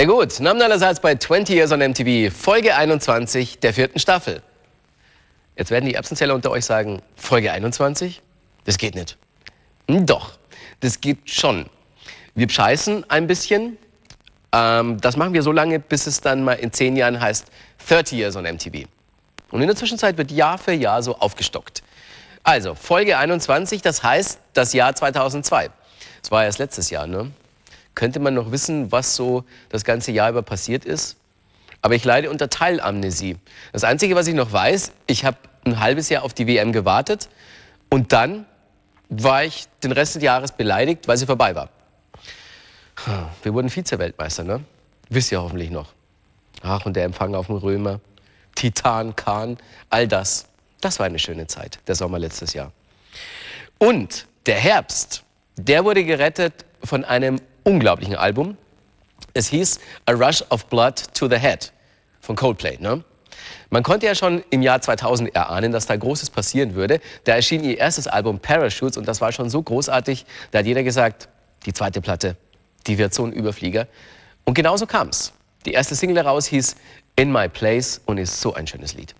Sehr gut. Namen allerseits bei 20 Years on MTV, Folge 21 der vierten Staffel. Jetzt werden die Erbsenzeller unter euch sagen, Folge 21? Das geht nicht. Hm, doch, das geht schon. Wir scheißen ein bisschen. Ähm, das machen wir so lange, bis es dann mal in zehn Jahren heißt 30 Years on MTV. Und in der Zwischenzeit wird Jahr für Jahr so aufgestockt. Also, Folge 21, das heißt das Jahr 2002. Das war ja erst letztes Jahr, ne? könnte man noch wissen, was so das ganze Jahr über passiert ist. Aber ich leide unter Teilamnesie. Das Einzige, was ich noch weiß, ich habe ein halbes Jahr auf die WM gewartet und dann war ich den Rest des Jahres beleidigt, weil sie vorbei war. Wir wurden Vize-Weltmeister, ne? Wisst ihr hoffentlich noch. Ach, und der Empfang auf dem Römer, Titan, Kahn, all das. Das war eine schöne Zeit, der Sommer letztes Jahr. Und der Herbst, der wurde gerettet von einem unglaublichen Album. Es hieß A Rush of Blood to the Head von Coldplay. Ne? Man konnte ja schon im Jahr 2000 erahnen, dass da Großes passieren würde. Da erschien ihr erstes Album Parachutes und das war schon so großartig, da hat jeder gesagt, die zweite Platte, die wird so ein Überflieger. Und genauso kam es. Die erste Single daraus hieß In My Place und ist so ein schönes Lied.